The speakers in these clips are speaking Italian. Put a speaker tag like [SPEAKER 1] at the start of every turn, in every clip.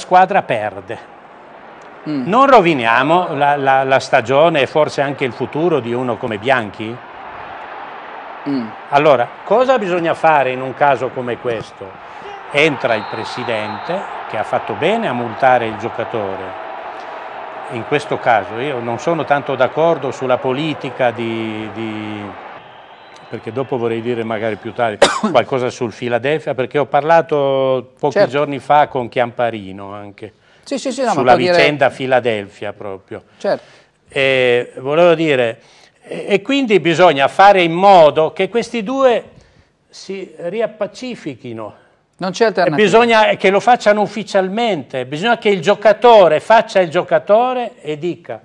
[SPEAKER 1] squadra perde. Mm. Non roviniamo la, la, la stagione e forse anche il futuro di uno come Bianchi? Mm. Allora, cosa bisogna fare in un caso come questo? Entra il presidente, che ha fatto bene a multare il giocatore. In questo caso io non sono tanto d'accordo sulla politica di, di perché dopo vorrei dire magari più tardi qualcosa sul Filadelfia, perché ho parlato pochi certo. giorni fa con Chiamparino anche, sì, sì, sì, no, sulla vicenda dire... Filadelfia proprio. Certo. E, eh, volevo dire, e, e quindi bisogna fare in modo che questi due si riappacifichino. Non c'è alternativa. E bisogna che lo facciano ufficialmente, bisogna che il giocatore faccia il giocatore e dica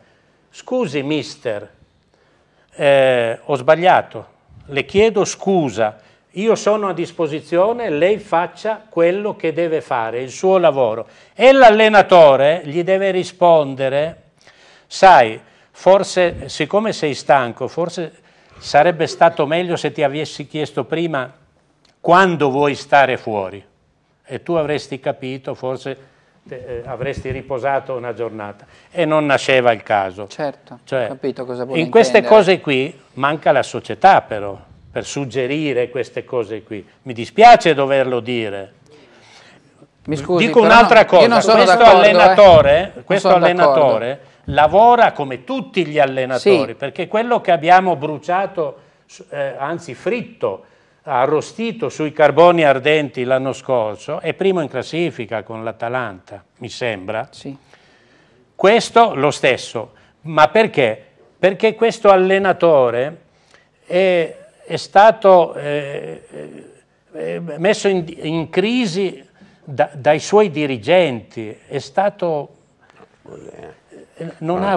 [SPEAKER 1] scusi mister, eh, ho sbagliato, le chiedo scusa, io sono a disposizione, lei faccia quello che deve fare, il suo lavoro. E l'allenatore gli deve rispondere, sai, forse siccome sei stanco, forse sarebbe stato meglio se ti avessi chiesto prima quando vuoi stare fuori e tu avresti capito forse eh, avresti riposato una giornata e non nasceva il caso. Certo, cioè, capito cosa vuol In queste intendere. cose qui manca la società però, per suggerire queste cose qui. Mi dispiace doverlo dire. Mi scusi, Dico un'altra no, cosa, questo eh. allenatore, eh. questo allenatore lavora come tutti gli allenatori, sì. perché quello che abbiamo bruciato, eh, anzi fritto, arrostito sui carboni ardenti l'anno scorso, è primo in classifica con l'Atalanta, mi sembra. Sì. Questo lo stesso, ma perché? Perché questo allenatore è, è stato eh, eh, eh messo in, in crisi da, dai suoi dirigenti, è stato non ha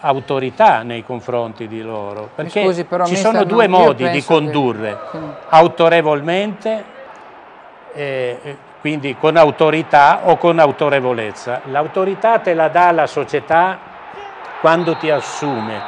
[SPEAKER 1] autorità nei confronti di loro, perché scusi, però, ci sono due modi di condurre, che... autorevolmente, eh, eh, quindi con autorità o con autorevolezza. L'autorità te la dà la società quando ti assume,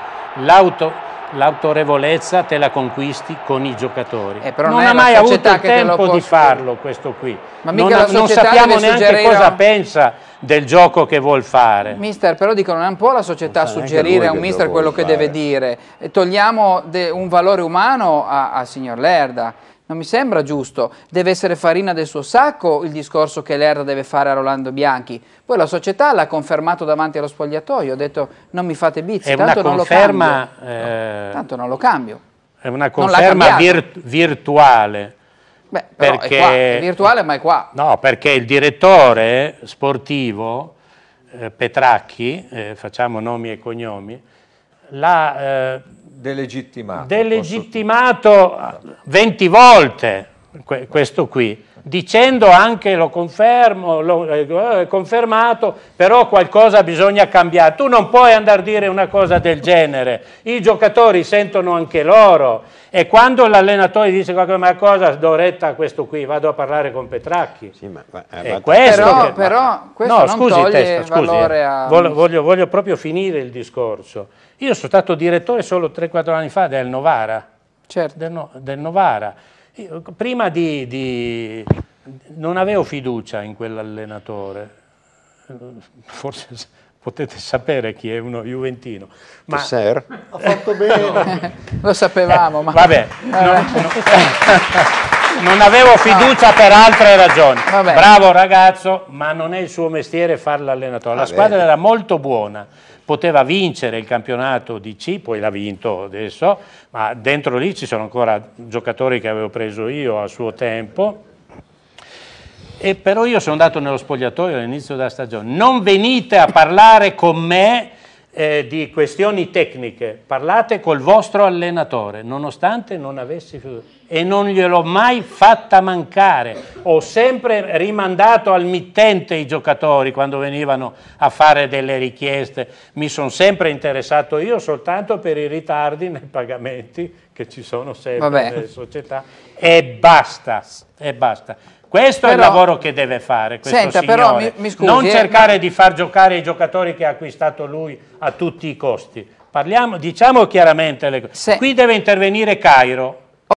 [SPEAKER 1] l'autorevolezza te la conquisti con i giocatori. Eh, non, non ha mai avuto il tempo di farlo questo qui, non, non sappiamo neanche cosa pensa del gioco che vuol fare. Mister, però dicono non può la società suggerire a un mister quello fare. che deve dire. E togliamo un valore umano a signor Lerda. Non mi sembra giusto. Deve essere farina del suo sacco il discorso che Lerda deve fare a Rolando Bianchi. Poi la società l'ha confermato davanti allo spogliatoio, ha detto non mi fate bizzi, tanto, non conferma, eh, no, tanto non lo cambio. È una conferma virtuale Beh, perché, è, qua, è, virtuale ma è qua. No, perché il direttore sportivo eh, Petracchi, eh, facciamo nomi e cognomi, l'ha eh, delegittimato, delegittimato posso... 20 volte que questo qui dicendo anche lo confermo, lo, eh, eh, confermato, però qualcosa bisogna cambiare. Tu non puoi andare a dire una cosa del genere, i giocatori sentono anche loro e quando l'allenatore dice qualche cosa, doretta questo qui, vado a parlare con Petracchi. Sì, ma, ma, eh, ma questo però, che, però questo no, scusi, testa, scusi, eh, a... voglio, voglio proprio finire il discorso. Io sono stato direttore solo 3-4 anni fa del Novara. Certo. Del, no, del, Novara prima di, di, non avevo fiducia in quell'allenatore, forse potete sapere chi è uno juventino. Ma Sir. ha fatto bene. Lo sapevamo, eh, ma... Vabbè, vabbè. Non, non, non, avevo fiducia no. per altre ragioni. Vabbè. Bravo ragazzo, ma non è il suo mestiere fare l'allenatore. La vabbè. Ah, squadra era molto buona poteva vincere il campionato di C, poi l'ha vinto adesso, ma dentro lì ci sono ancora giocatori che avevo preso io a suo tempo. E però io sono andato nello spogliatoio all'inizio della stagione, non venite a parlare con me eh, di questioni tecniche, parlate col vostro allenatore, nonostante non avessi fiducia. E non gliel'ho mai fatta mancare. Ho sempre rimandato al mittente i giocatori quando venivano a fare delle richieste. Mi sono sempre interessato io soltanto per i ritardi nei pagamenti che ci sono sempre Vabbè. nelle società. E basta, e basta. Questo però, è il lavoro che deve fare questo senta, signore. Però mi, mi scusi, non eh, cercare eh, di far giocare i giocatori che ha acquistato lui a tutti i costi. Parliamo, diciamo chiaramente le cose. Qui deve intervenire Cairo